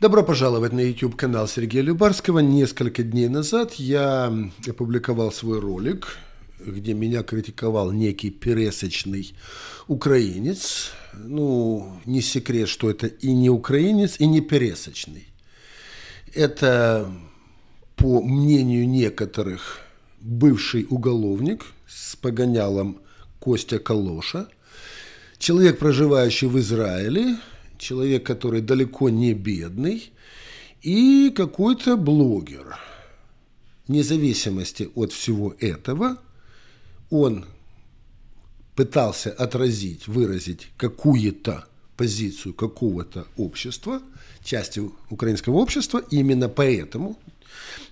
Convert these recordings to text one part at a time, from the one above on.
Добро пожаловать на YouTube-канал Сергея Любарского. Несколько дней назад я опубликовал свой ролик, где меня критиковал некий пересочный украинец. Ну, не секрет, что это и не украинец, и не пересочный. Это, по мнению некоторых, бывший уголовник с погонялом Костя Калоша, человек, проживающий в Израиле – человек, который далеко не бедный, и какой-то блогер. Вне зависимости от всего этого, он пытался отразить, выразить какую-то позицию какого-то общества, части украинского общества, именно поэтому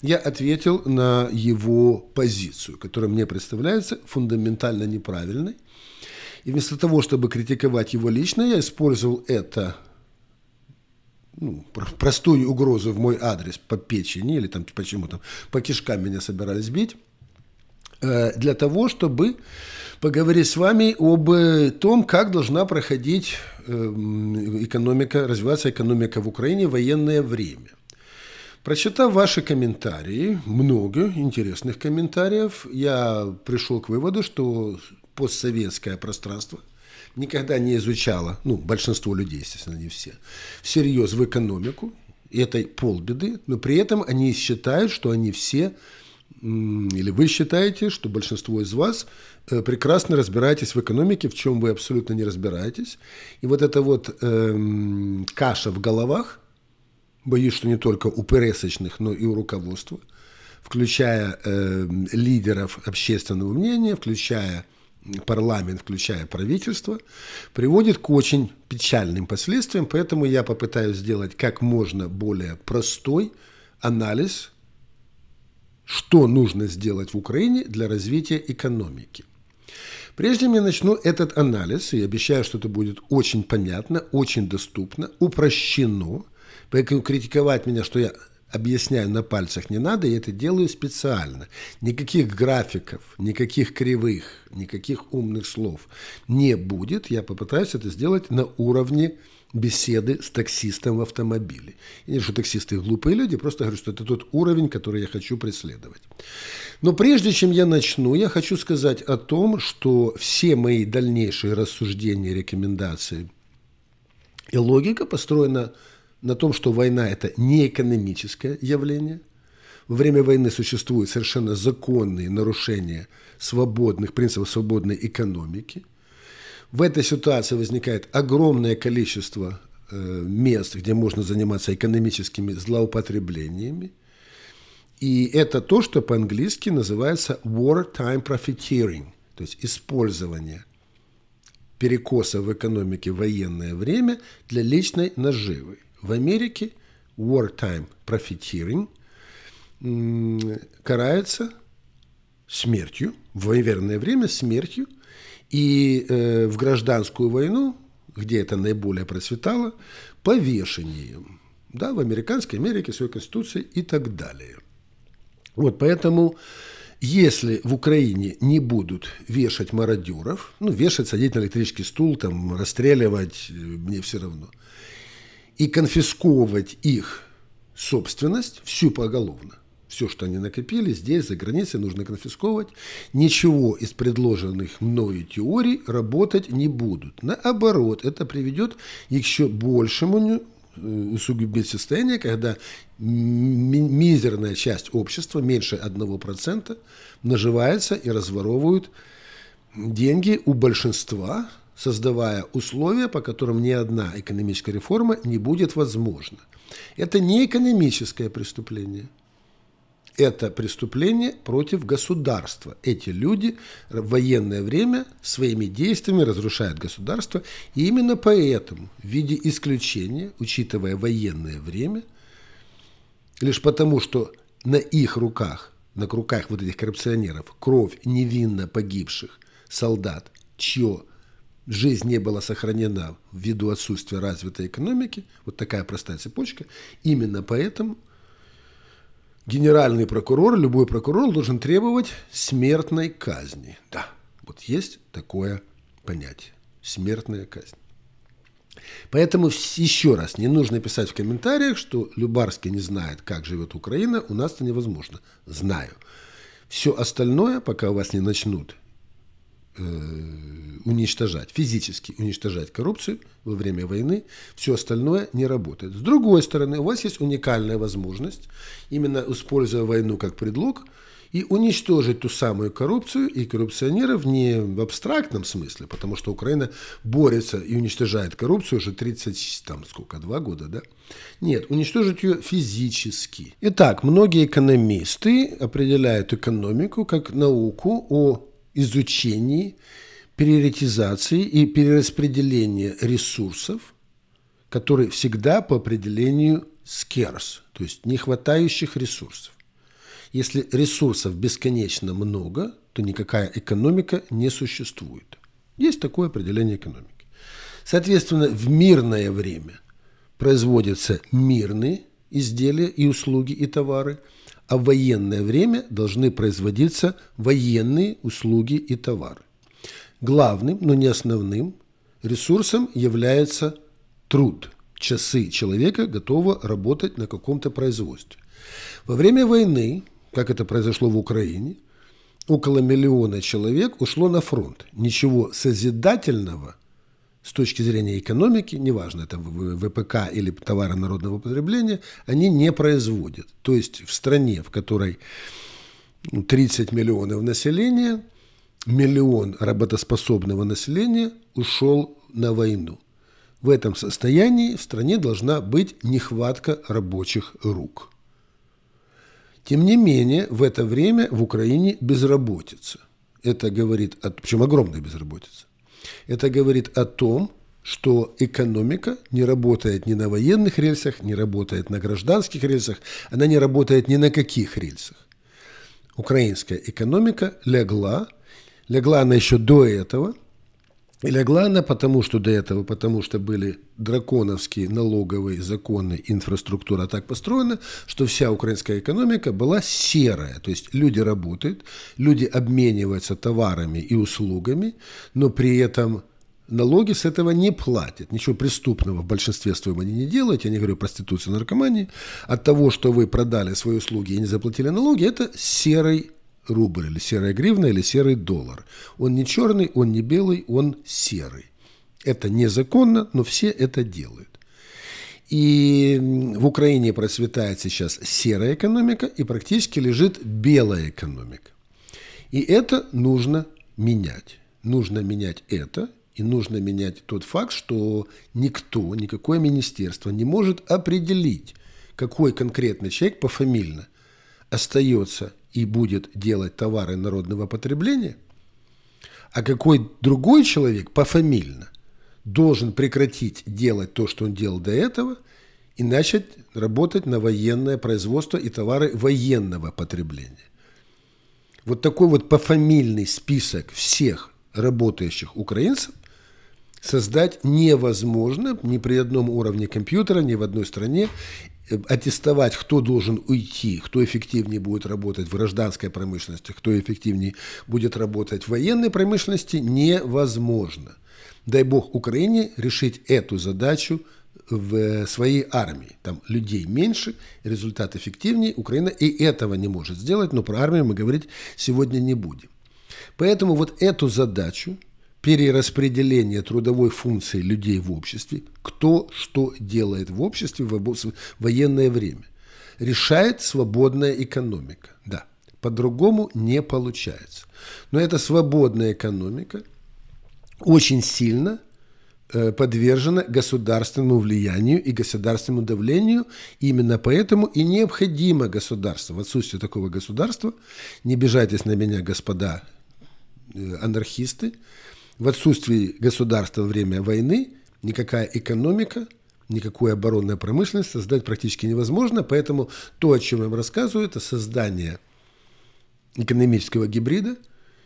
я ответил на его позицию, которая мне представляется фундаментально неправильной, и вместо того, чтобы критиковать его лично, я использовал это ну, простую угрозу в мой адрес по печени или там почему там по кишкам меня собирались бить э, для того, чтобы поговорить с вами об э, том, как должна проходить эм, экономика, развиваться экономика в Украине в военное время. Прочитав ваши комментарии, много интересных комментариев, я пришел к выводу, что постсоветское пространство никогда не изучало, ну, большинство людей, естественно, не все, всерьез в экономику, и это полбеды, но при этом они считают, что они все, или вы считаете, что большинство из вас э, прекрасно разбираетесь в экономике, в чем вы абсолютно не разбираетесь. И вот эта вот эм, каша в головах, боюсь, что не только у пересочных, но и у руководства, включая э, лидеров общественного мнения, включая парламент, включая правительство, приводит к очень печальным последствиям. Поэтому я попытаюсь сделать как можно более простой анализ, что нужно сделать в Украине для развития экономики. Прежде чем я начну этот анализ, и обещаю, что это будет очень понятно, очень доступно, упрощено, поэтому критиковать меня, что я объясняю на пальцах не надо, я это делаю специально. Никаких графиков, никаких кривых, никаких умных слов не будет. Я попытаюсь это сделать на уровне беседы с таксистом в автомобиле. Я не, что таксисты глупые люди, просто говорю, что это тот уровень, который я хочу преследовать. Но прежде чем я начну, я хочу сказать о том, что все мои дальнейшие рассуждения, рекомендации и логика построена на том, что война – это не экономическое явление. Во время войны существуют совершенно законные нарушения свободных принципов свободной экономики. В этой ситуации возникает огромное количество э, мест, где можно заниматься экономическими злоупотреблениями. И это то, что по-английски называется wartime profiteering, то есть использование перекоса в экономике в военное время для личной наживы в Америке wartime profiteering карается смертью, в военное время смертью, и э, в гражданскую войну, где это наиболее процветало, повешением, да, в американской Америке, своей конституции и так далее. Вот, поэтому, если в Украине не будут вешать мародеров, ну, вешать, садить на электрический стул, там, расстреливать, э, мне все равно – и конфисковывать их собственность всю поголовно. Все, что они накопили здесь, за границей, нужно конфисковывать. Ничего из предложенных мною теорий работать не будут. Наоборот, это приведет к еще большему э, усугубить состояние, когда мизерная часть общества, меньше 1%, наживается и разворовывают деньги у большинства, создавая условия, по которым ни одна экономическая реформа не будет возможна. Это не экономическое преступление. Это преступление против государства. Эти люди в военное время своими действиями разрушают государство. И именно поэтому, в виде исключения, учитывая военное время, лишь потому, что на их руках, на руках вот этих коррупционеров, кровь невинно погибших солдат, чье жизнь не была сохранена ввиду отсутствия развитой экономики, вот такая простая цепочка, именно поэтому генеральный прокурор, любой прокурор должен требовать смертной казни. Да, вот есть такое понятие – смертная казнь. Поэтому еще раз, не нужно писать в комментариях, что Любарский не знает, как живет Украина, у нас это невозможно. Знаю. Все остальное, пока у вас не начнут Э, уничтожать, физически уничтожать коррупцию во время войны, все остальное не работает. С другой стороны, у вас есть уникальная возможность, именно используя войну как предлог, и уничтожить ту самую коррупцию и коррупционеров не в абстрактном смысле, потому что Украина борется и уничтожает коррупцию уже 30, там сколько, два года, да? Нет, уничтожить ее физически. Итак, многие экономисты определяют экономику как науку о изучении, приоритизации и перераспределении ресурсов, которые всегда по определению scarce, то есть нехватающих ресурсов. Если ресурсов бесконечно много, то никакая экономика не существует. Есть такое определение экономики. Соответственно, в мирное время производятся мирные изделия и услуги и товары, а в военное время должны производиться военные услуги и товары. Главным, но не основным ресурсом является труд, часы человека, готового работать на каком-то производстве. Во время войны, как это произошло в Украине, около миллиона человек ушло на фронт. Ничего созидательного – с точки зрения экономики, неважно, это ВПК или товары народного потребления, они не производят. То есть в стране, в которой 30 миллионов населения, миллион работоспособного населения ушел на войну. В этом состоянии в стране должна быть нехватка рабочих рук. Тем не менее, в это время в Украине безработица. Это говорит, о, чем огромная безработица. Это говорит о том, что экономика не работает ни на военных рельсах, не работает на гражданских рельсах, она не работает ни на каких рельсах. Украинская экономика легла, легла она еще до этого – и легла она потому, что до этого, потому что были драконовские налоговые законы, инфраструктура так построена, что вся украинская экономика была серая. То есть люди работают, люди обмениваются товарами и услугами, но при этом налоги с этого не платят. Ничего преступного в большинстве своем они не делают. Я не говорю проституции, наркомании. От того, что вы продали свои услуги и не заплатили налоги, это серый рубль, или серая гривна, или серый доллар. Он не черный, он не белый, он серый. Это незаконно, но все это делают. И в Украине процветает сейчас серая экономика, и практически лежит белая экономика. И это нужно менять. Нужно менять это, и нужно менять тот факт, что никто, никакое министерство не может определить, какой конкретный человек пофамильно остается и будет делать товары народного потребления, а какой другой человек пофамильно должен прекратить делать то, что он делал до этого, и начать работать на военное производство и товары военного потребления. Вот такой вот пофамильный список всех работающих украинцев создать невозможно ни при одном уровне компьютера, ни в одной стране, аттестовать, кто должен уйти, кто эффективнее будет работать в гражданской промышленности, кто эффективнее будет работать в военной промышленности, невозможно. Дай бог Украине решить эту задачу в своей армии. Там людей меньше, результат эффективнее. Украина и этого не может сделать, но про армию мы говорить сегодня не будем. Поэтому вот эту задачу перераспределение трудовой функции людей в обществе, кто что делает в обществе в военное время, решает свободная экономика. Да, по-другому не получается. Но эта свободная экономика очень сильно э, подвержена государственному влиянию и государственному давлению. Именно поэтому и необходимо государство. В отсутствие такого государства, не бежайтесь на меня, господа э, анархисты, в отсутствии государства во время войны никакая экономика, никакую оборонную промышленность создать практически невозможно, поэтому то, о чем я вам рассказываю, это создание экономического гибрида,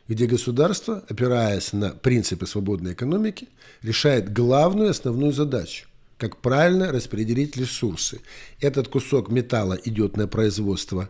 где государство, опираясь на принципы свободной экономики, решает главную основную задачу – как правильно распределить ресурсы. Этот кусок металла идет на производство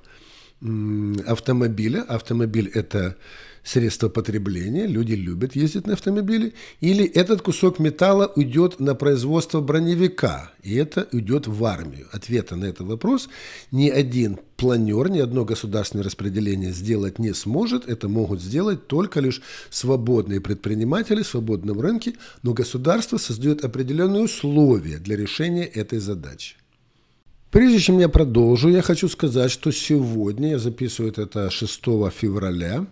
автомобиля. Автомобиль – это средство потребления, люди любят ездить на автомобиле, или этот кусок металла уйдет на производство броневика, и это уйдет в армию. Ответа на этот вопрос ни один планер, ни одно государственное распределение сделать не сможет. Это могут сделать только лишь свободные предприниматели в свободном рынке, но государство создает определенные условия для решения этой задачи. Прежде чем я продолжу, я хочу сказать, что сегодня, я записываю это 6 февраля,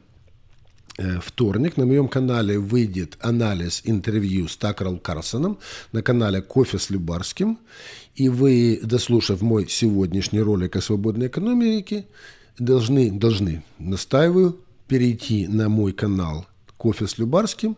Э, вторник на моем канале выйдет анализ интервью с Такрал Карсоном на канале «Кофе с Любарским». И вы, дослушав мой сегодняшний ролик о свободной экономике, должны, должны, настаиваю, перейти на мой канал «Кофе с Любарским»,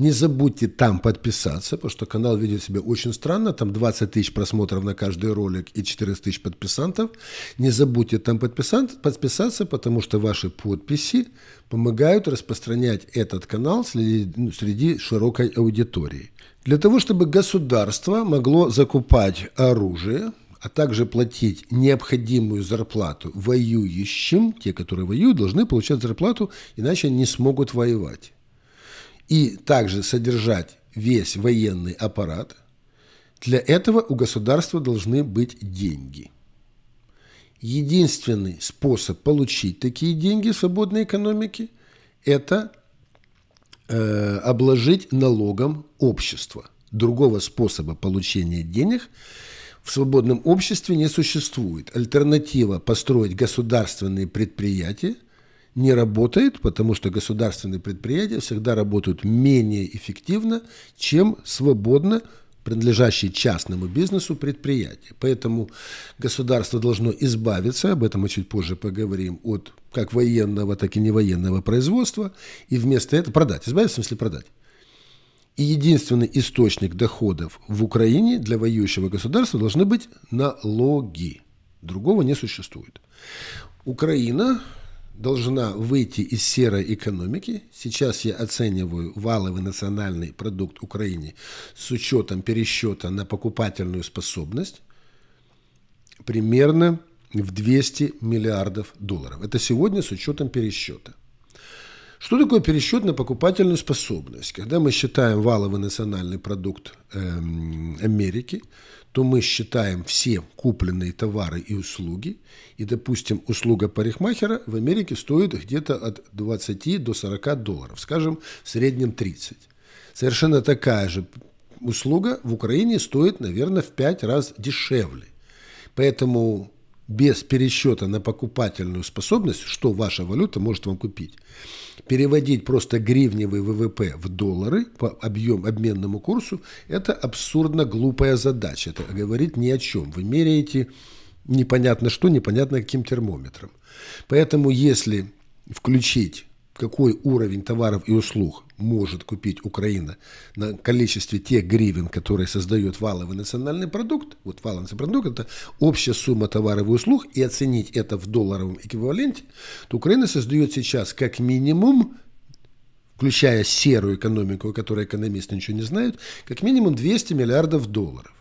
не забудьте там подписаться, потому что канал ведет себя очень странно. Там 20 тысяч просмотров на каждый ролик и 14 тысяч подписантов. Не забудьте там подписаться, потому что ваши подписи помогают распространять этот канал среди, ну, среди широкой аудитории. Для того, чтобы государство могло закупать оружие, а также платить необходимую зарплату воюющим, те, которые воюют, должны получать зарплату, иначе они не смогут воевать и также содержать весь военный аппарат, для этого у государства должны быть деньги. Единственный способ получить такие деньги в свободной экономике – это э, обложить налогом общество. Другого способа получения денег в свободном обществе не существует. Альтернатива – построить государственные предприятия – не работает, потому что государственные предприятия всегда работают менее эффективно, чем свободно принадлежащие частному бизнесу предприятия. Поэтому государство должно избавиться, об этом мы чуть позже поговорим, от как военного, так и невоенного производства, и вместо этого продать. Избавиться в смысле продать. И единственный источник доходов в Украине для воюющего государства должны быть налоги. Другого не существует. Украина должна выйти из серой экономики. Сейчас я оцениваю валовый национальный продукт Украины с учетом пересчета на покупательную способность примерно в 200 миллиардов долларов. Это сегодня с учетом пересчета. Что такое пересчет на покупательную способность? Когда мы считаем валовый национальный продукт эм, Америки, то мы считаем все купленные товары и услуги, и, допустим, услуга парикмахера в Америке стоит где-то от 20 до 40 долларов, скажем, в среднем 30. Совершенно такая же услуга в Украине стоит, наверное, в 5 раз дешевле. Поэтому без пересчета на покупательную способность, что ваша валюта может вам купить, переводить просто гривневый ВВП в доллары по объем обменному курсу, это абсурдно глупая задача. Это говорит ни о чем. Вы меряете непонятно что, непонятно каким термометром. Поэтому если включить какой уровень товаров и услуг может купить Украина на количестве тех гривен, которые создает валовый национальный продукт, вот валовый национальный продукт – это общая сумма товаров и услуг, и оценить это в долларовом эквиваленте, то Украина создает сейчас как минимум включая серую экономику, о которой экономисты ничего не знают, как минимум 200 миллиардов долларов.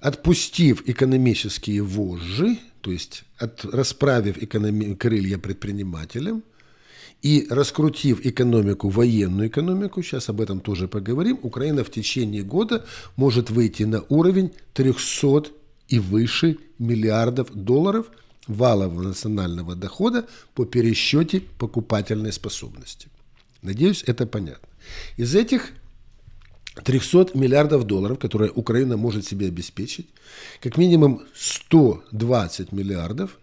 Отпустив экономические вожжи, то есть от, расправив экономи- крылья предпринимателям – и раскрутив экономику, военную экономику, сейчас об этом тоже поговорим, Украина в течение года может выйти на уровень 300 и выше миллиардов долларов валового национального дохода по пересчете покупательной способности. Надеюсь, это понятно. Из этих 300 миллиардов долларов, которые Украина может себе обеспечить, как минимум 120 миллиардов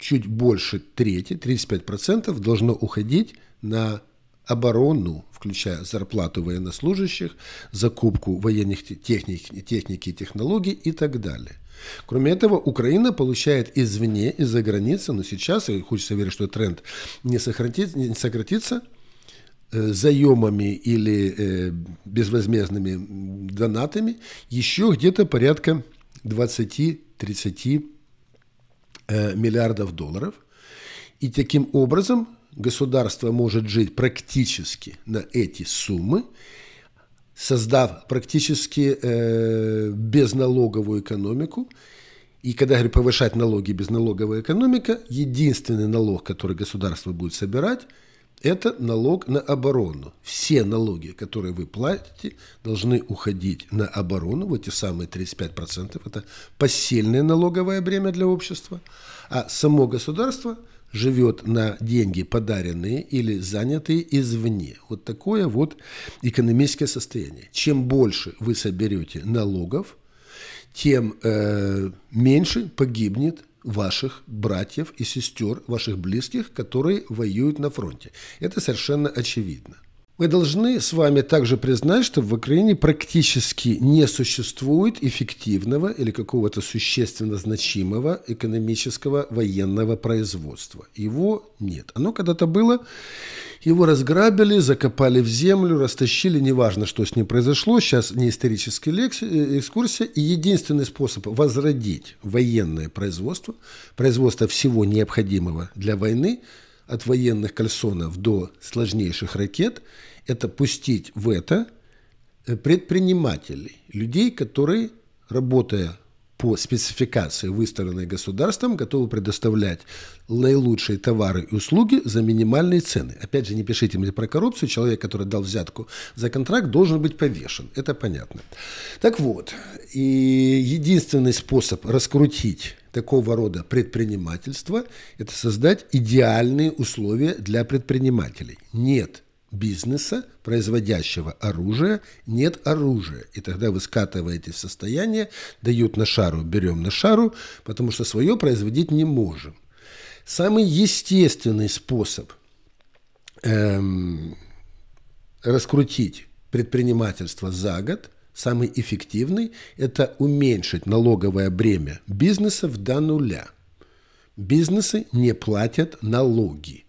чуть больше трети, 35% должно уходить на оборону, включая зарплату военнослужащих, закупку военных техник, техники и технологий и так далее. Кроме этого, Украина получает извне, из-за границы, но сейчас, и хочется верить, что тренд не, сократит, не сократится, э, заемами или э, безвозмездными донатами, еще где-то порядка 20-30 Э, миллиардов долларов. И таким образом государство может жить практически на эти суммы, создав практически э, безналоговую экономику. И когда я говорю повышать налоги безналоговая экономика, единственный налог, который государство будет собирать – это налог на оборону. Все налоги, которые вы платите, должны уходить на оборону. Вот те самые 35% – это посильное налоговое бремя для общества. А само государство живет на деньги, подаренные или занятые извне. Вот такое вот экономическое состояние. Чем больше вы соберете налогов, тем э, меньше погибнет ваших братьев и сестер, ваших близких, которые воюют на фронте. Это совершенно очевидно. Мы должны с вами также признать, что в Украине практически не существует эффективного или какого-то существенно значимого экономического военного производства. Его нет. Оно когда-то было, его разграбили, закопали в землю, растащили, неважно, что с ним произошло. Сейчас не историческая лекс... Э, экскурсия. И единственный способ возродить военное производство, производство всего необходимого для войны, от военных кальсонов до сложнейших ракет, это пустить в это э, предпринимателей, людей, которые, работая по спецификации, выставленной государством, готовы предоставлять наилучшие товары и услуги за минимальные цены. Опять же, не пишите мне про коррупцию. Человек, который дал взятку за контракт, должен быть повешен. Это понятно. Так вот, и единственный способ раскрутить такого рода предпринимательство – это создать идеальные условия для предпринимателей. Нет бизнеса, производящего оружие, нет оружия. И тогда вы скатываете в состояние, дают на шару, берем на шару, потому что свое производить не можем. Самый естественный способ эм, раскрутить предпринимательство за год, самый эффективный, это уменьшить налоговое бремя бизнеса до нуля. Бизнесы не платят налоги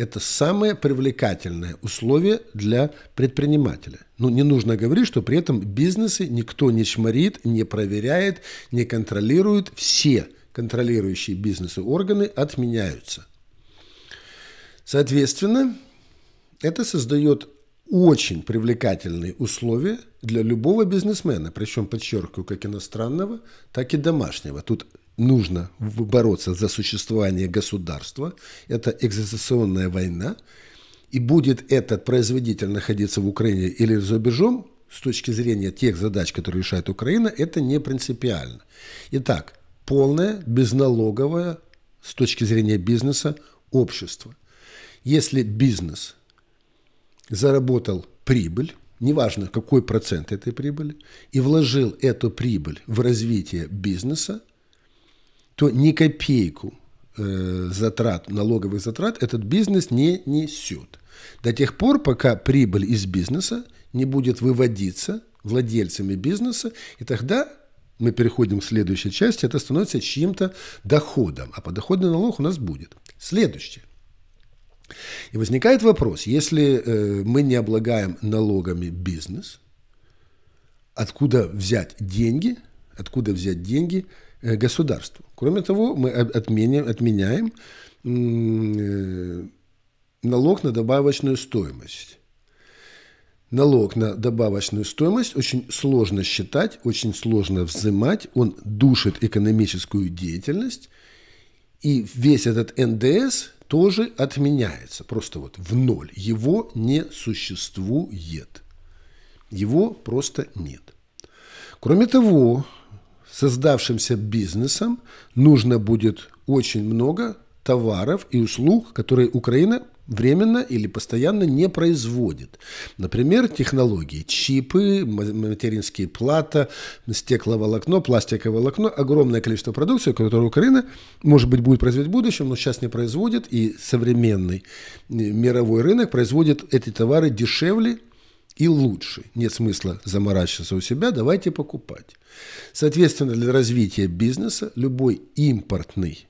это самое привлекательное условие для предпринимателя. Ну, не нужно говорить, что при этом бизнесы никто не чморит, не проверяет, не контролирует. Все контролирующие бизнесы органы отменяются. Соответственно, это создает очень привлекательные условия для любого бизнесмена, причем подчеркиваю, как иностранного, так и домашнего. Тут нужно бороться за существование государства. Это экзистенционная война. И будет этот производитель находиться в Украине или за рубежом, с точки зрения тех задач, которые решает Украина, это не принципиально. Итак, полное безналоговое с точки зрения бизнеса общество. Если бизнес заработал прибыль, неважно какой процент этой прибыли, и вложил эту прибыль в развитие бизнеса, то ни копейку э, затрат, налоговых затрат этот бизнес не несет. До тех пор, пока прибыль из бизнеса не будет выводиться владельцами бизнеса, и тогда мы переходим к следующей части, это становится чьим-то доходом, а подоходный налог у нас будет. Следующее. И возникает вопрос, если э, мы не облагаем налогами бизнес, откуда взять деньги, откуда взять деньги – Э, государству. Кроме того, мы отменим, отменяем э, налог на добавочную стоимость. Налог на добавочную стоимость очень сложно считать, очень сложно взимать. Он душит экономическую деятельность. И весь этот НДС тоже отменяется. Просто вот в ноль. Его не существует. Его просто нет. Кроме того, создавшимся бизнесом нужно будет очень много товаров и услуг, которые Украина временно или постоянно не производит. Например, технологии, чипы, материнские плата, стекловолокно, пластиковое волокно, огромное количество продукции, которую Украина, может быть, будет производить в будущем, но сейчас не производит, и современный э, мировой рынок производит эти товары дешевле, и лучше. Нет смысла заморачиваться у себя, давайте покупать. Соответственно, для развития бизнеса любой импортный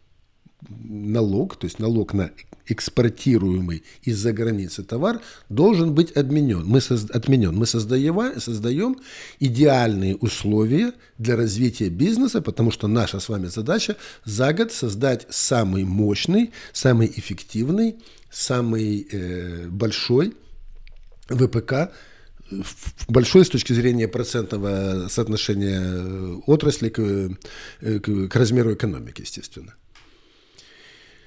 налог, то есть налог на экспортируемый из-за границы товар должен быть отменен. Мы, соз, отменен. Мы создаем, создаем идеальные условия для развития бизнеса, потому что наша с вами задача за год создать самый мощный, самый эффективный, самый э, большой ВПК большой с точки зрения процентного соотношения э, отрасли к, э, к, к размеру экономики, естественно.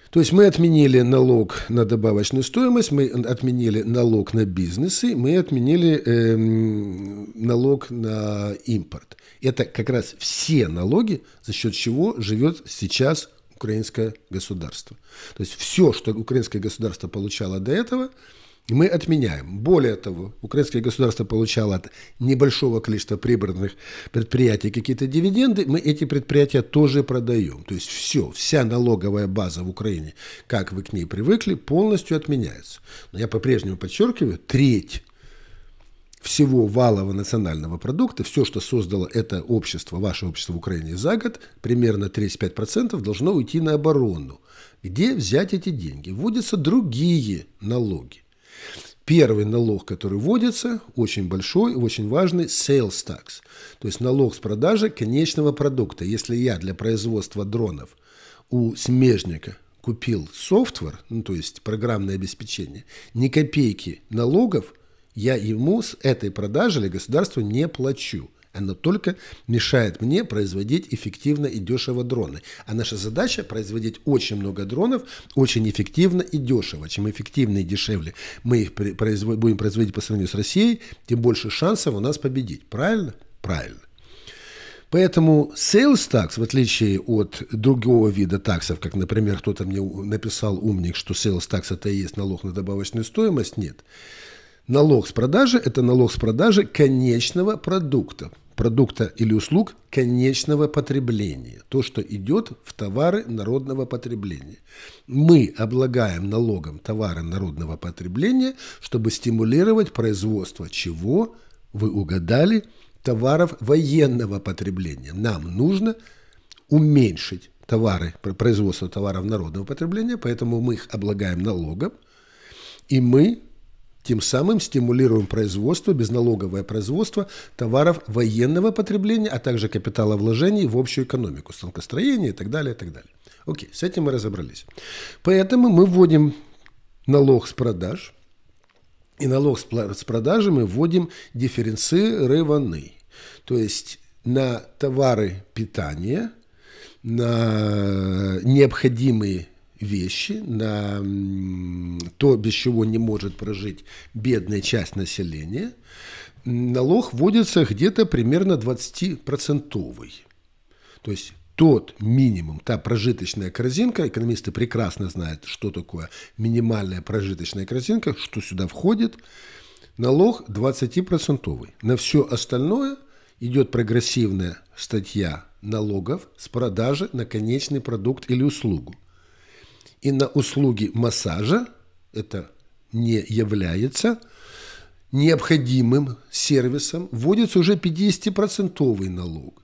То есть мы отменили налог на добавочную стоимость, мы отменили налог на бизнесы, мы отменили э, налог на импорт. Это как раз все налоги, за счет чего живет сейчас украинское государство. То есть все, что украинское государство получало до этого – мы отменяем. Более того, украинское государство получало от небольшого количества прибранных предприятий какие-то дивиденды, мы эти предприятия тоже продаем. То есть все, вся налоговая база в Украине, как вы к ней привыкли, полностью отменяется. Но я по-прежнему подчеркиваю, треть всего валового национального продукта, все, что создало это общество, ваше общество в Украине за год, примерно 35% должно уйти на оборону. Где взять эти деньги? Вводятся другие налоги. Первый налог, который вводится, очень большой, очень важный, sales tax. То есть налог с продажи конечного продукта. Если я для производства дронов у смежника купил софтвер, ну, то есть программное обеспечение, ни копейки налогов я ему с этой продажи или государству не плачу. Оно только мешает мне производить эффективно и дешево дроны. А наша задача производить очень много дронов, очень эффективно и дешево. Чем эффективнее и дешевле мы их производ... будем производить по сравнению с Россией, тем больше шансов у нас победить. Правильно? Правильно. Поэтому sales tax, в отличие от другого вида таксов, как, например, кто-то мне написал умник, что sales tax это и есть налог на добавочную стоимость, нет. Налог с продажи – это налог с продажи конечного продукта продукта или услуг конечного потребления, то, что идет в товары народного потребления. Мы облагаем налогом товары народного потребления, чтобы стимулировать производство чего, вы угадали, товаров военного потребления. Нам нужно уменьшить товары, производство товаров народного потребления, поэтому мы их облагаем налогом, и мы тем самым стимулируем производство, безналоговое производство товаров военного потребления, а также капиталовложений в общую экономику, станкостроение и так далее, и так далее. Окей, с этим мы разобрались. Поэтому мы вводим налог с продаж, и налог с продажи мы вводим дифференцированный. То есть на товары питания, на необходимые вещи, на то, без чего не может прожить бедная часть населения, налог вводится где-то примерно 20-процентовый. То есть тот минимум, та прожиточная корзинка, экономисты прекрасно знают, что такое минимальная прожиточная корзинка, что сюда входит, налог 20 На все остальное идет прогрессивная статья налогов с продажи на конечный продукт или услугу и на услуги массажа, это не является необходимым сервисом, вводится уже 50% налог.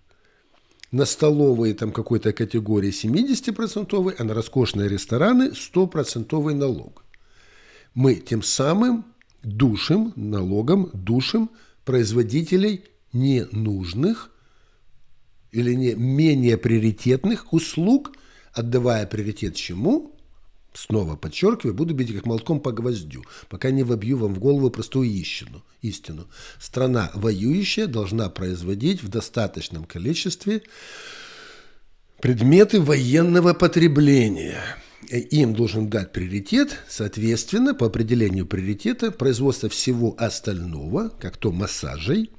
На столовые там какой-то категории 70%, а на роскошные рестораны 100% налог. Мы тем самым душим, налогом душим производителей ненужных или не менее приоритетных услуг, отдавая приоритет чему? Снова подчеркиваю, буду бить их молотком по гвоздю, пока не вобью вам в голову простую истину. истину. Страна воюющая должна производить в достаточном количестве предметы военного потребления. Им должен дать приоритет, соответственно, по определению приоритета производство всего остального, как то массажей,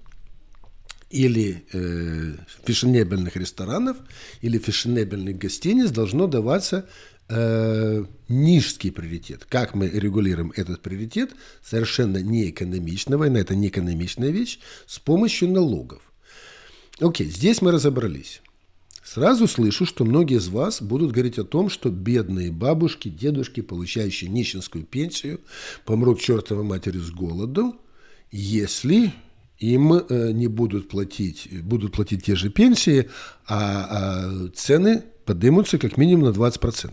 или э, фешенебельных ресторанов, или фешенебельных гостиниц должно даваться э, нижский приоритет. Как мы регулируем этот приоритет, совершенно неэкономично, война это неэкономичная вещь, с помощью налогов. Окей, здесь мы разобрались. Сразу слышу, что многие из вас будут говорить о том, что бедные бабушки, дедушки, получающие нищенскую пенсию, помрут чертова матери с голоду, если им э, не будут платить, будут платить те же пенсии, а, а цены поднимутся как минимум на 20%.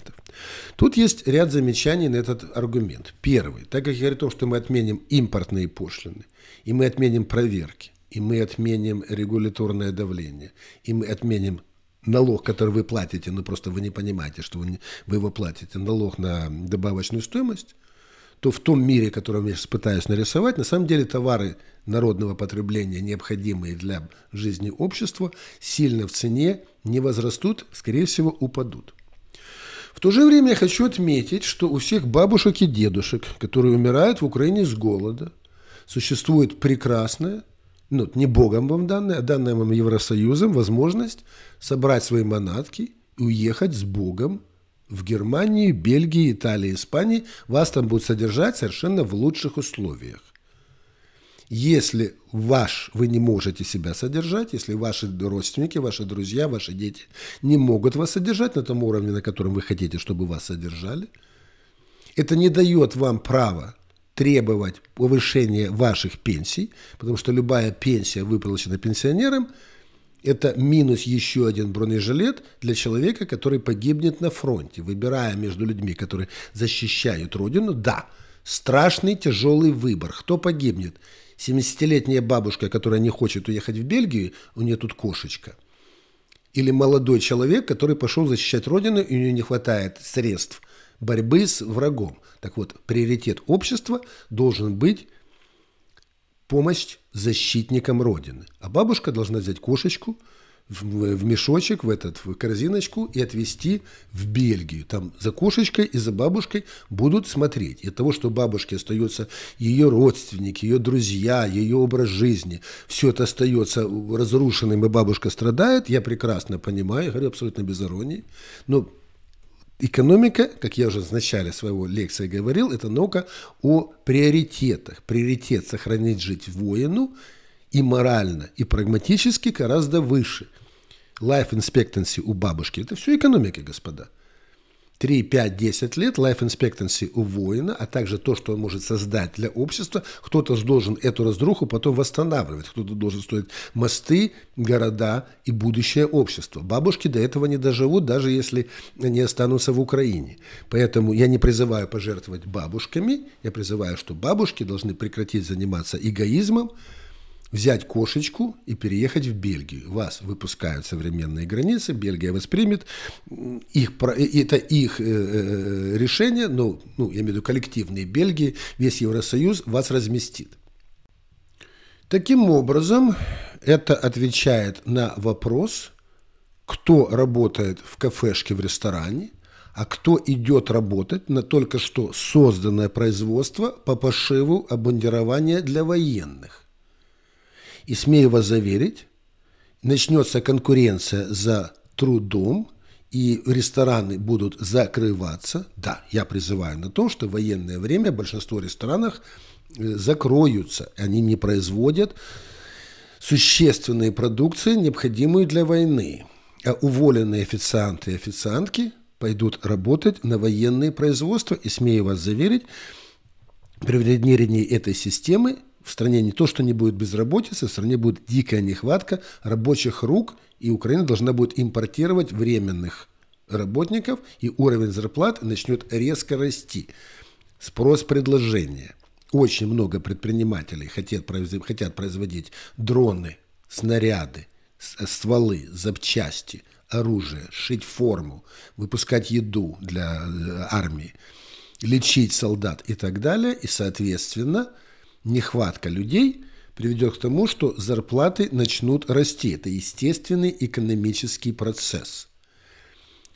Тут есть ряд замечаний на этот аргумент. Первый. Так как я говорю о том, что мы отменим импортные пошлины, и мы отменим проверки, и мы отменим регуляторное давление, и мы отменим налог, который вы платите, но просто вы не понимаете, что вы, вы его платите, налог на добавочную стоимость, то в том мире, который я сейчас пытаюсь нарисовать, на самом деле товары народного потребления, необходимые для жизни общества, сильно в цене не возрастут, скорее всего, упадут. В то же время я хочу отметить, что у всех бабушек и дедушек, которые умирают в Украине с голода, существует прекрасная, ну, не богом вам данная, а данная вам Евросоюзом возможность собрать свои манатки и уехать с богом в Германию, Бельгию, Италию, Испанию, Вас там будут содержать совершенно в лучших условиях. Если ваш, вы не можете себя содержать, если ваши родственники, ваши друзья, ваши дети не могут вас содержать на том уровне, на котором вы хотите, чтобы вас содержали, это не дает вам права требовать повышения ваших пенсий, потому что любая пенсия, выплаченная пенсионерам, это минус еще один бронежилет для человека, который погибнет на фронте. Выбирая между людьми, которые защищают Родину, да, страшный тяжелый выбор. Кто погибнет? 70-летняя бабушка, которая не хочет уехать в Бельгию, у нее тут кошечка. Или молодой человек, который пошел защищать родину, и у него не хватает средств борьбы с врагом. Так вот, приоритет общества должен быть помощь защитникам родины. А бабушка должна взять кошечку – в, мешочек, в этот, в корзиночку и отвезти в Бельгию. Там за кошечкой и за бабушкой будут смотреть. И от того, что бабушке остается ее родственники, ее друзья, ее образ жизни, все это остается разрушенным, и бабушка страдает, я прекрасно понимаю, говорю абсолютно без иронии. Но Экономика, как я уже в начале своего лекции говорил, это наука о приоритетах. Приоритет сохранить жить воину и морально, и прагматически гораздо выше, Life expectancy у бабушки – это все экономика, господа. 3, 5, 10 лет life expectancy у воина, а также то, что он может создать для общества. Кто-то должен эту разруху потом восстанавливать, кто-то должен строить мосты, города и будущее общества. Бабушки до этого не доживут, даже если они останутся в Украине. Поэтому я не призываю пожертвовать бабушками, я призываю, что бабушки должны прекратить заниматься эгоизмом, взять кошечку и переехать в Бельгию. Вас выпускают современные границы, Бельгия воспримет их, это их э, э, э, решение, но ну, я имею в виду коллективные Бельгии, весь Евросоюз вас разместит. Таким образом, это отвечает на вопрос, кто работает в кафешке, в ресторане, а кто идет работать на только что созданное производство по пошиву обмундирования для военных. И смею вас заверить, начнется конкуренция за трудом, и рестораны будут закрываться. Да, я призываю на то, что в военное время большинство ресторанов э, закроются. Они не производят существенные продукции, необходимые для войны. А уволенные официанты и официантки пойдут работать на военные производства. И смею вас заверить, при внедрении этой системы в стране не то, что не будет безработицы, в стране будет дикая нехватка рабочих рук, и Украина должна будет импортировать временных работников, и уровень зарплат начнет резко расти. Спрос предложения. Очень много предпринимателей хотят, хотят производить дроны, снаряды, стволы, запчасти, оружие, шить форму, выпускать еду для э, армии, лечить солдат и так далее. И, соответственно, нехватка людей приведет к тому, что зарплаты начнут расти. Это естественный экономический процесс.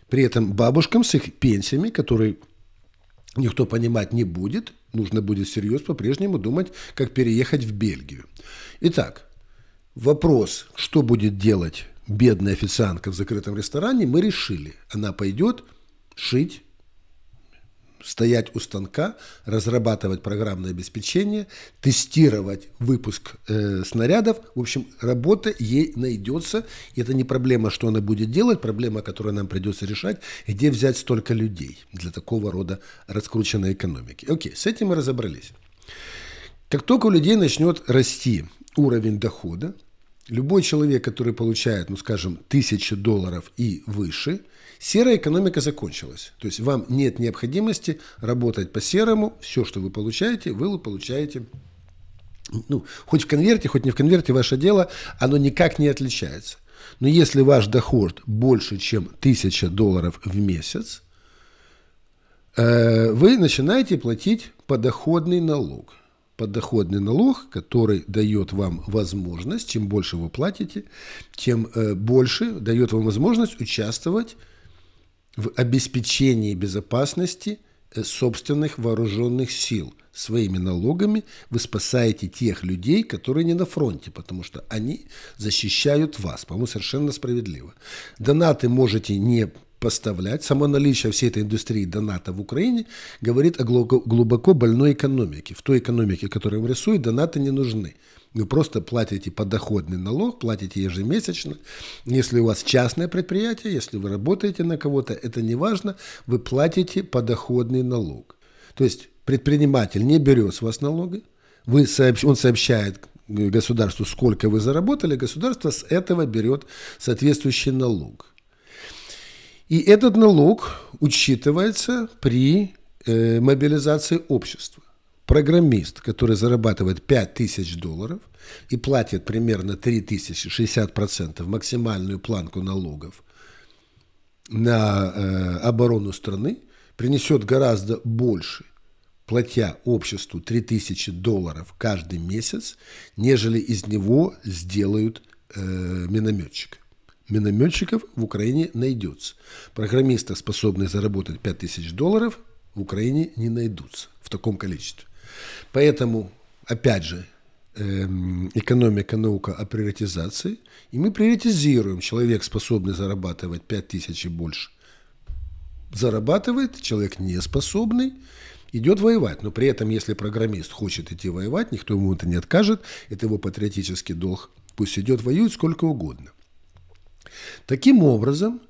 При этом бабушкам с их пенсиями, которые никто понимать не будет, нужно будет серьезно по-прежнему думать, как переехать в Бельгию. Итак, вопрос, что будет делать бедная официантка в закрытом ресторане, мы решили. Она пойдет шить стоять у станка, разрабатывать программное обеспечение, тестировать выпуск э, снарядов. В общем, работа ей найдется. И это не проблема, что она будет делать, проблема, которую нам придется решать, где взять столько людей для такого рода раскрученной экономики. Окей, с этим мы разобрались. Как только у людей начнет расти уровень дохода, любой человек, который получает, ну скажем, тысячу долларов и выше – Серая экономика закончилась. То есть вам нет необходимости работать по-серому. Все, что вы получаете, вы получаете ну, хоть в конверте, хоть не в конверте, ваше дело, оно никак не отличается. Но если ваш доход больше, чем 1000 долларов в месяц, э, вы начинаете платить подоходный налог. Подоходный налог, который дает вам возможность, чем больше вы платите, тем э, больше дает вам возможность участвовать в обеспечении безопасности э, собственных вооруженных сил. Своими налогами вы спасаете тех людей, которые не на фронте, потому что они защищают вас. По-моему, совершенно справедливо. Донаты можете не поставлять. Само наличие всей этой индустрии доната в Украине говорит о глубоко больной экономике. В той экономике, которую он рисует, донаты не нужны. Вы просто платите подоходный налог, платите ежемесячно. Если у вас частное предприятие, если вы работаете на кого-то, это не важно, вы платите подоходный налог. То есть предприниматель не берет с вас налоги, вы сообщ... он сообщает государству, сколько вы заработали, государство с этого берет соответствующий налог. И этот налог учитывается при э, мобилизации общества программист, который зарабатывает 5000 долларов и платит примерно 3000, 60% максимальную планку налогов на э, оборону страны, принесет гораздо больше, платя обществу 3000 долларов каждый месяц, нежели из него сделают э, минометчика. Минометчиков в Украине найдется. Программиста, способных заработать 5000 долларов, в Украине не найдутся в таком количестве. Поэтому, опять же, эм, экономика, наука о приоритизации, и мы приоритизируем. Человек, способный зарабатывать 5000 и больше, зарабатывает, человек не способный, идет воевать. Но при этом, если программист хочет идти воевать, никто ему это не откажет, это его патриотический долг. Пусть идет воюет сколько угодно. Таким образом,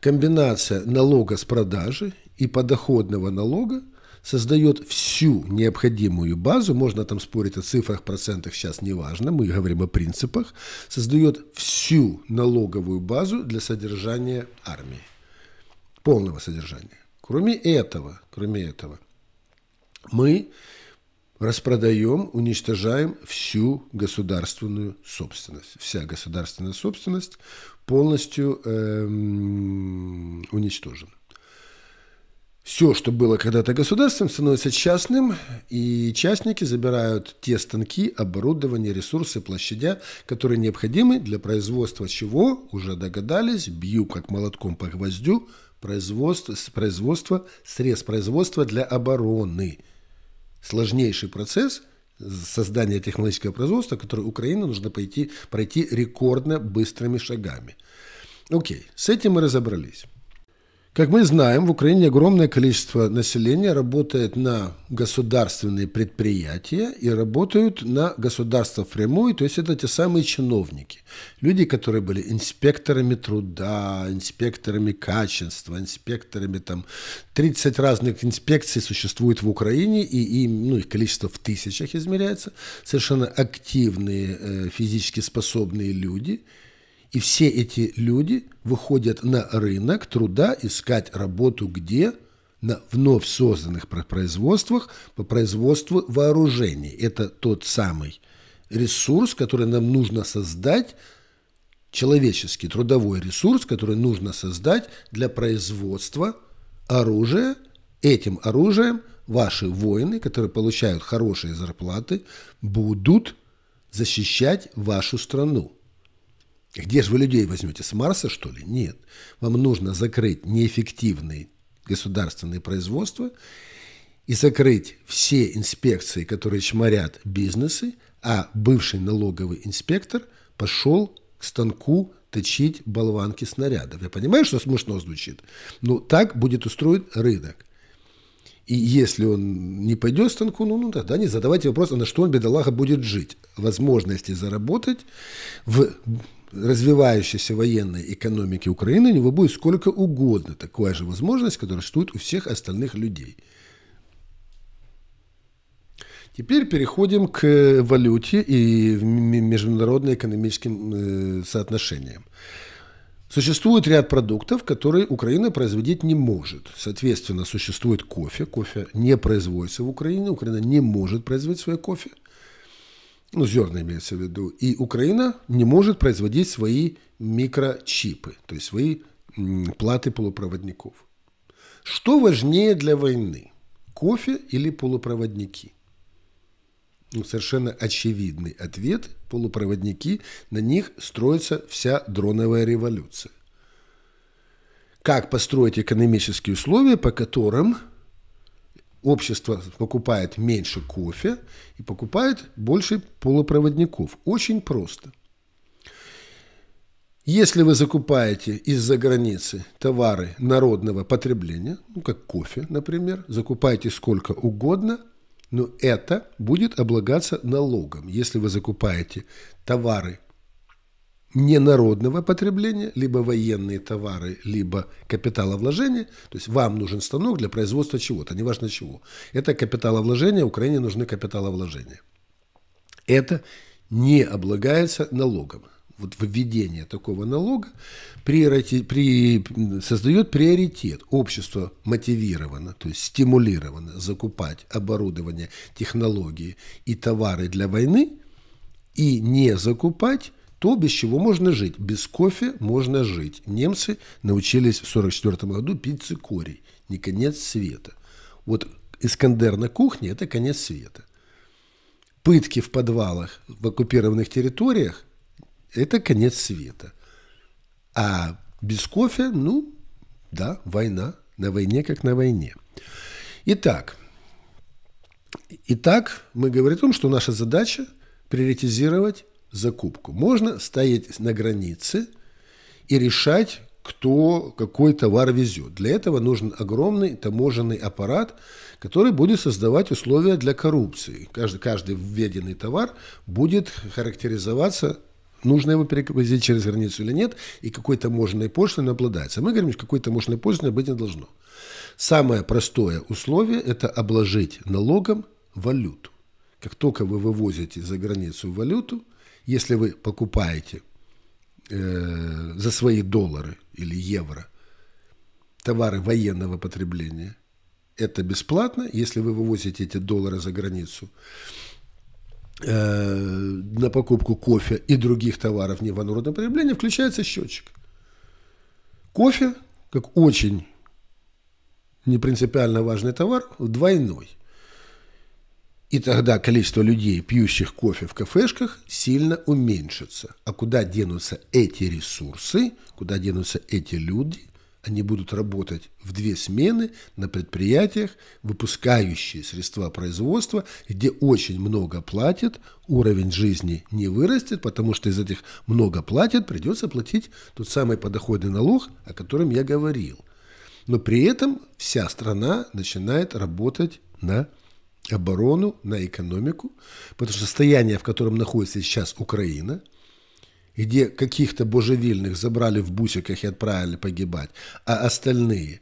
комбинация налога с продажи и подоходного налога создает всю необходимую базу, можно там спорить о цифрах, процентах, сейчас неважно, мы говорим о принципах, создает всю налоговую базу для содержания армии, полного содержания. Кроме этого, кроме этого, мы распродаем, уничтожаем всю государственную собственность. Вся государственная собственность полностью эм, уничтожена все, что было когда-то государством, становится частным, и частники забирают те станки, оборудование, ресурсы, площадя, которые необходимы для производства чего, уже догадались, бью как молотком по гвоздю, производство, производство средств производства для обороны. Сложнейший процесс создания технологического производства, который Украине нужно пойти, пройти рекордно быстрыми шагами. Окей, с этим мы разобрались. Как мы знаем, в Украине огромное количество населения работает на государственные предприятия и работают на государство впрямую, то есть это те самые чиновники. Люди, которые были инспекторами труда, инспекторами качества, инспекторами там 30 разных инспекций существует в Украине, и им, ну, их количество в тысячах измеряется. Совершенно активные, э, физически способные люди – и все эти люди выходят на рынок труда искать работу где? На вновь созданных производствах по производству вооружений. Это тот самый ресурс, который нам нужно создать, человеческий трудовой ресурс, который нужно создать для производства оружия. Этим оружием ваши воины, которые получают хорошие зарплаты, будут защищать вашу страну. Где же вы людей возьмете? С Марса, что ли? Нет. Вам нужно закрыть неэффективные государственные производства и закрыть все инспекции, которые чморят бизнесы, а бывший налоговый инспектор пошел к станку точить болванки снарядов. Я понимаю, что смешно звучит, но так будет устроен рынок. И если он не пойдет станку, ну, ну тогда не задавайте вопрос, а на что он, бедолага, будет жить. Возможности заработать в развивающейся военной экономики Украины у него будет сколько угодно такая же возможность, которая существует у всех остальных людей. Теперь переходим к э, валюте и международным экономическим э, соотношениям. Существует ряд продуктов, которые Украина производить не может. Соответственно, существует кофе. Кофе не производится в Украине. Украина не может производить свое кофе ну, зерна имеется в виду, и Украина не может производить свои микрочипы, то есть свои платы полупроводников. Что важнее для войны? Кофе или полупроводники? Ну, совершенно очевидный ответ – полупроводники, на них строится вся дроновая революция. Как построить экономические условия, по которым общество покупает меньше кофе и покупает больше полупроводников. Очень просто. Если вы закупаете из-за границы товары народного потребления, ну как кофе, например, закупаете сколько угодно, но это будет облагаться налогом. Если вы закупаете товары ненародного потребления, либо военные товары, либо капиталовложения. То есть вам нужен станок для производства чего-то, неважно чего. Это капиталовложения, Украине нужны капиталовложения. Это не облагается налогом. Вот введение такого налога приоритет, при, создает приоритет. Общество мотивировано, то есть стимулировано закупать оборудование, технологии и товары для войны и не закупать то, без чего можно жить. Без кофе можно жить. Немцы научились в 1944 году пить цикорий. Не конец света. Вот Искандер на кухне – это конец света. Пытки в подвалах в оккупированных территориях – это конец света. А без кофе, ну, да, война. На войне, как на войне. Итак, итак, мы говорим о том, что наша задача приоритизировать закупку. Можно стоять на границе и решать, кто какой товар везет. Для этого нужен огромный таможенный аппарат, который будет создавать условия для коррупции. Каждый, каждый введенный товар будет характеризоваться нужно его перевозить через границу или нет, и какой таможенной пошлиной обладается. Мы говорим, что какой таможенной пошлиной быть не должно. Самое простое условие – это обложить налогом валюту. Как только вы вывозите за границу валюту – если вы покупаете э, за свои доллары или евро товары военного потребления, это бесплатно, если вы вывозите эти доллары за границу э, на покупку кофе и других товаров не военного потребления, включается счетчик. Кофе, как очень непринципиально важный товар, двойной – и тогда количество людей, пьющих кофе в кафешках, сильно уменьшится. А куда денутся эти ресурсы, куда денутся эти люди, они будут работать в две смены на предприятиях, выпускающие средства производства, где очень много платят, уровень жизни не вырастет, потому что из этих много платят, придется платить тот самый подоходный налог, о котором я говорил. Но при этом вся страна начинает работать на оборону, на экономику, потому что состояние, в котором находится сейчас Украина, где каких-то божевильных забрали в бусиках и отправили погибать, а остальные...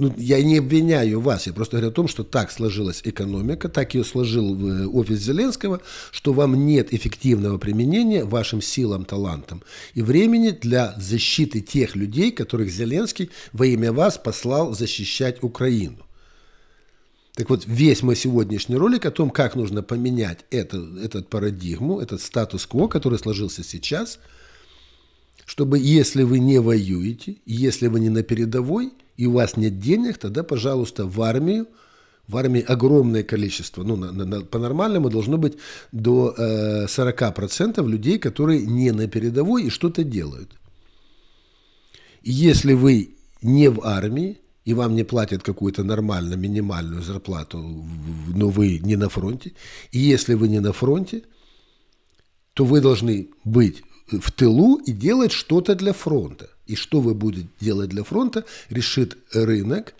Ну, я не обвиняю вас, я просто говорю о том, что так сложилась экономика, так ее сложил э, офис Зеленского, что вам нет эффективного применения вашим силам, талантам и времени для защиты тех людей, которых Зеленский во имя вас послал защищать Украину. Так вот, весь мой сегодняшний ролик о том, как нужно поменять эту, этот парадигму, этот статус-кво, который сложился сейчас, чтобы если вы не воюете, если вы не на передовой, и у вас нет денег, тогда, пожалуйста, в армию, в армии огромное количество, ну, на, на, по-нормальному должно быть до э, 40% людей, которые не на передовой и что-то делают. И если вы не в армии, и вам не платят какую-то нормально минимальную зарплату, но вы не на фронте, и если вы не на фронте, то вы должны быть в тылу и делать что-то для фронта. И что вы будете делать для фронта, решит рынок,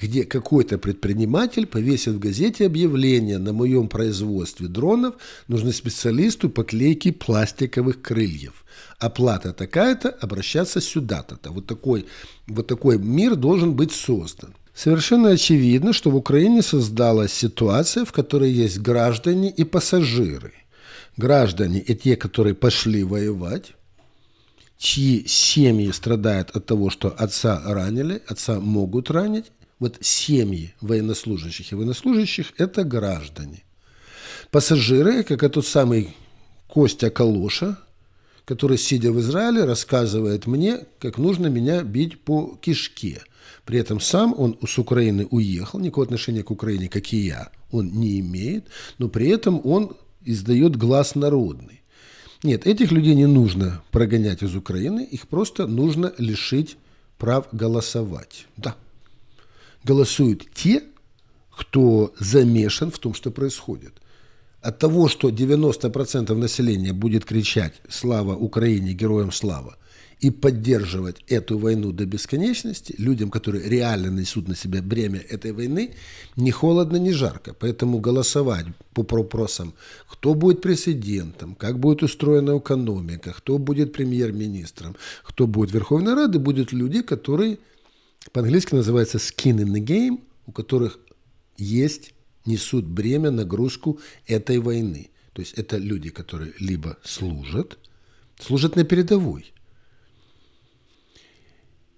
где какой-то предприниматель повесит в газете объявление «На моем производстве дронов нужны специалисту по клейке пластиковых крыльев. Оплата такая-то, обращаться сюда-то». Вот такой, вот такой мир должен быть создан. Совершенно очевидно, что в Украине создалась ситуация, в которой есть граждане и пассажиры. Граждане – и те, которые пошли воевать, чьи семьи страдают от того, что отца ранили, отца могут ранить, вот семьи военнослужащих и военнослужащих – это граждане. Пассажиры, как и тот самый Костя Калоша, который, сидя в Израиле, рассказывает мне, как нужно меня бить по кишке. При этом сам он с Украины уехал, никакого отношения к Украине, как и я, он не имеет, но при этом он издает глаз народный. Нет, этих людей не нужно прогонять из Украины, их просто нужно лишить прав голосовать. Да голосуют те, кто замешан в том, что происходит. От того, что 90% населения будет кричать «Слава Украине! Героям слава!» и поддерживать эту войну до бесконечности, людям, которые реально несут на себя бремя этой войны, ни холодно, ни жарко. Поэтому голосовать по вопросам, кто будет президентом, как будет устроена экономика, кто будет премьер-министром, кто будет Верховной Рады, будут люди, которые по-английски называется skin in the game, у которых есть, несут бремя, нагрузку этой войны. То есть это люди, которые либо служат, служат на передовой,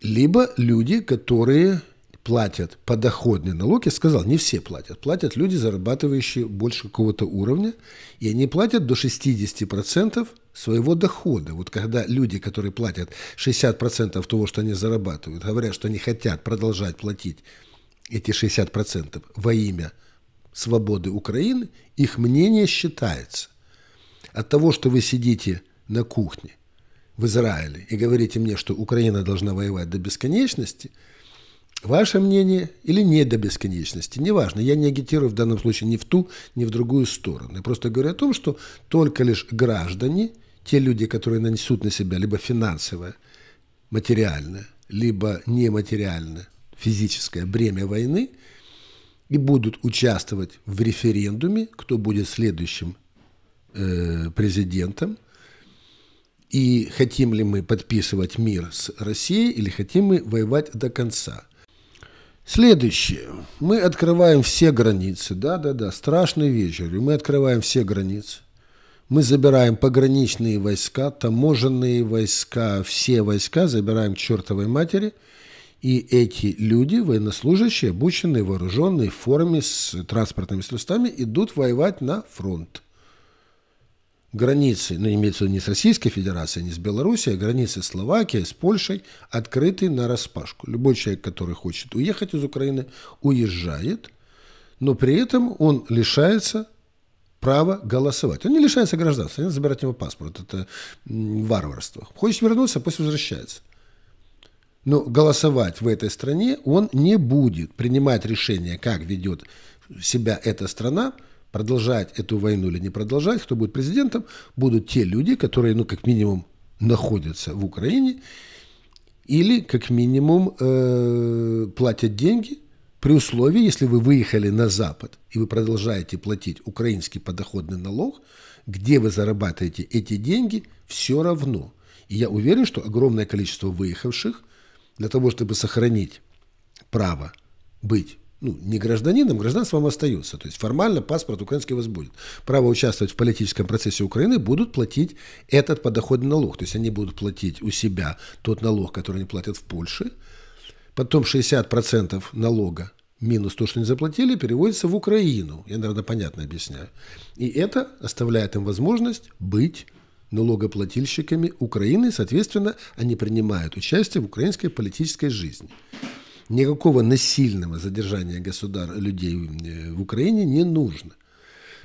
либо люди, которые платят подоходный налог, я сказал, не все платят, платят люди, зарабатывающие больше какого-то уровня, и они платят до 60% своего дохода. Вот когда люди, которые платят 60% того, что они зарабатывают, говорят, что они хотят продолжать платить эти 60% во имя свободы Украины, их мнение считается. От того, что вы сидите на кухне в Израиле и говорите мне, что Украина должна воевать до бесконечности – Ваше мнение или не до бесконечности, неважно. Я не агитирую в данном случае ни в ту, ни в другую сторону. Я просто говорю о том, что только лишь граждане, те люди, которые нанесут на себя либо финансовое, материальное, либо нематериальное, физическое бремя войны, и будут участвовать в референдуме, кто будет следующим э, президентом, и хотим ли мы подписывать мир с Россией или хотим мы воевать до конца – Следующее. Мы открываем все границы. Да-да-да, страшный вечер. И мы открываем все границы. Мы забираем пограничные войска, таможенные войска, все войска забираем к чертовой матери. И эти люди, военнослужащие, обученные, вооруженные, в форме, с транспортными средствами, идут воевать на фронт границы, ну, имеется в виду не с Российской Федерацией, не с Белоруссией, а границы Словакии с Польшей открыты на распашку. Любой человек, который хочет уехать из Украины, уезжает, но при этом он лишается права голосовать. Он не лишается гражданства, они забирают забирать у него паспорт, это варварство. Хочешь вернуться, пусть возвращается. Но голосовать в этой стране он не будет. Принимать решение, как ведет себя эта страна, продолжать эту войну или не продолжать, кто будет президентом, будут те люди, которые, ну, как минимум, находятся в Украине или, как минимум, э, платят деньги при условии, если вы выехали на Запад и вы продолжаете платить украинский подоходный налог, где вы зарабатываете эти деньги, все равно. И я уверен, что огромное количество выехавших для того, чтобы сохранить право быть ну, не гражданином, гражданство вам остается. То есть формально паспорт украинский у вас будет. Право участвовать в политическом процессе Украины будут платить этот подоходный налог. То есть они будут платить у себя тот налог, который они платят в Польше. Потом 60% налога минус то, что не заплатили, переводится в Украину. Я, наверное, понятно объясняю. И это оставляет им возможность быть налогоплательщиками Украины, соответственно, они принимают участие в украинской политической жизни никакого насильного задержания государ... людей э, в Украине не нужно.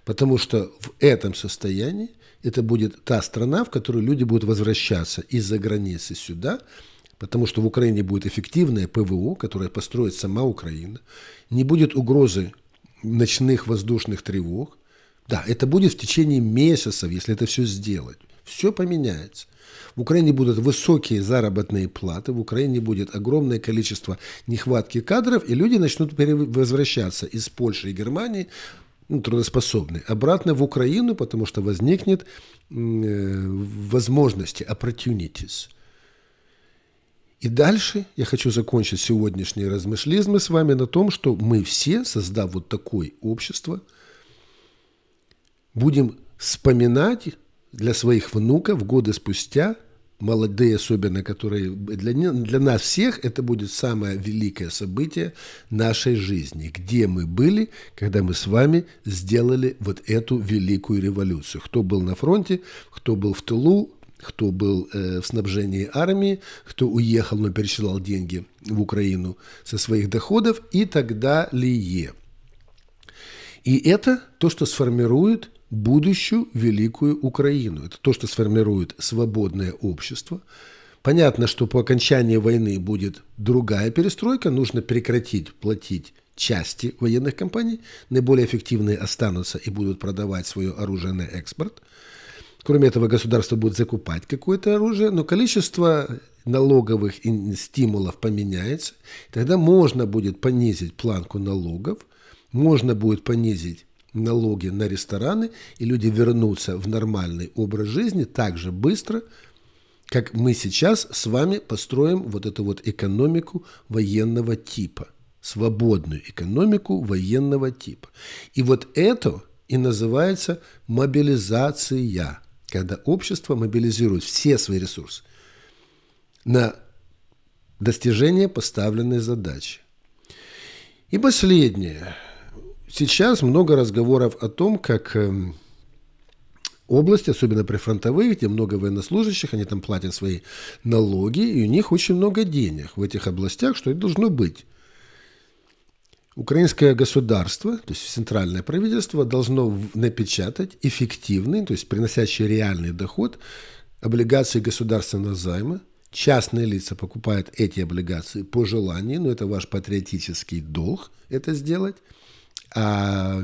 Потому что в этом состоянии это будет та страна, в которую люди будут возвращаться из-за границы сюда, потому что в Украине будет эффективное ПВО, которое построит сама Украина, не будет угрозы ночных воздушных тревог. Да, это будет в течение месяцев, если это все сделать. Все поменяется. В Украине будут высокие заработные платы, в Украине будет огромное количество нехватки кадров, и люди начнут возвращаться из Польши и Германии ну, трудоспособны, обратно в Украину, потому что возникнет э, возможности, opportunities. И дальше я хочу закончить сегодняшние размышлизмы с вами на том, что мы все, создав вот такое общество, будем вспоминать для своих внуков годы спустя, молодые особенно, которые для, для нас всех это будет самое великое событие нашей жизни. Где мы были, когда мы с вами сделали вот эту великую революцию? Кто был на фронте, кто был в тылу, кто был э, в снабжении армии, кто уехал, но перечислял деньги в Украину со своих доходов и так далее. И это то, что сформирует будущую великую Украину. Это то, что сформирует свободное общество. Понятно, что по окончании войны будет другая перестройка, нужно прекратить платить части военных компаний, наиболее эффективные останутся и будут продавать свое оружие на экспорт. Кроме этого, государство будет закупать какое-то оружие, но количество налоговых стимулов поменяется. Тогда можно будет понизить планку налогов, можно будет понизить налоги на рестораны, и люди вернутся в нормальный образ жизни так же быстро, как мы сейчас с вами построим вот эту вот экономику военного типа, свободную экономику военного типа. И вот это и называется мобилизация, когда общество мобилизирует все свои ресурсы на достижение поставленной задачи. И последнее – сейчас много разговоров о том, как эм, области, особенно прифронтовые, где много военнослужащих, они там платят свои налоги, и у них очень много денег в этих областях, что и должно быть. Украинское государство, то есть центральное правительство, должно напечатать эффективный, то есть приносящий реальный доход, облигации государственного займа. Частные лица покупают эти облигации по желанию, но это ваш патриотический долг это сделать а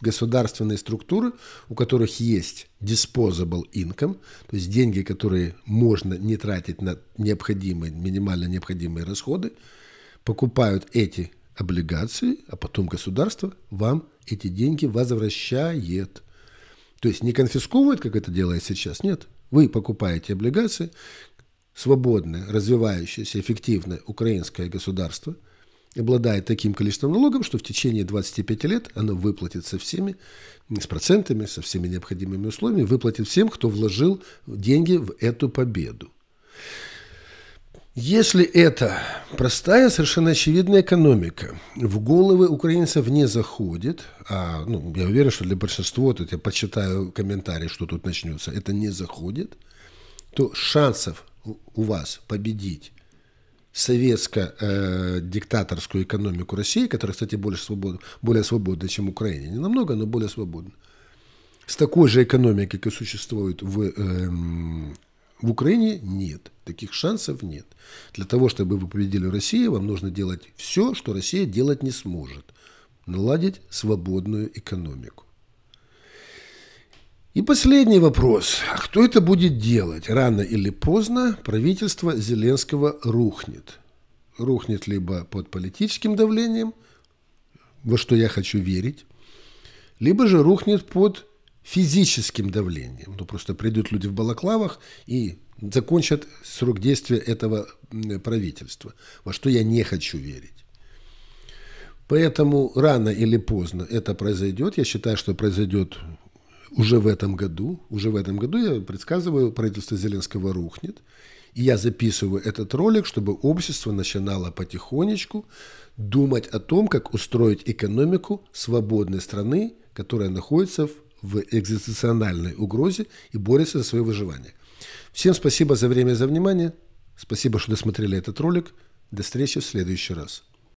государственные структуры, у которых есть disposable income, то есть деньги, которые можно не тратить на необходимые, минимально необходимые расходы, покупают эти облигации, а потом государство вам эти деньги возвращает. То есть не конфисковывает, как это делает сейчас, нет. Вы покупаете облигации, свободное, развивающееся, эффективное украинское государство – обладает таким количеством налогов, что в течение 25 лет оно выплатит со всеми, э, с процентами, со всеми необходимыми условиями, выплатит всем, кто вложил деньги в эту победу. Если это простая, совершенно очевидная экономика, в головы украинцев не заходит, а ну, я уверен, что для большинства, тут я почитаю комментарии, что тут начнется, это не заходит, то шансов у вас победить советско-диктаторскую экономику России, которая, кстати, более свободна, более свободна, чем Украина. Не намного, но более свободна. С такой же экономикой, как и существует в, эм, в Украине, нет. Таких шансов нет. Для того, чтобы вы победили Россию, вам нужно делать все, что Россия делать не сможет. Наладить свободную экономику. И последний вопрос. А кто это будет делать? Рано или поздно правительство Зеленского рухнет. Рухнет либо под политическим давлением, во что я хочу верить, либо же рухнет под физическим давлением. Ну, просто придут люди в балаклавах и закончат срок действия этого правительства, во что я не хочу верить. Поэтому рано или поздно это произойдет. Я считаю, что произойдет уже в этом году, уже в этом году я предсказываю, правительство Зеленского рухнет. И я записываю этот ролик, чтобы общество начинало потихонечку думать о том, как устроить экономику свободной страны, которая находится в экзистенциональной угрозе и борется за свое выживание. Всем спасибо за время и за внимание. Спасибо, что досмотрели этот ролик. До встречи в следующий раз.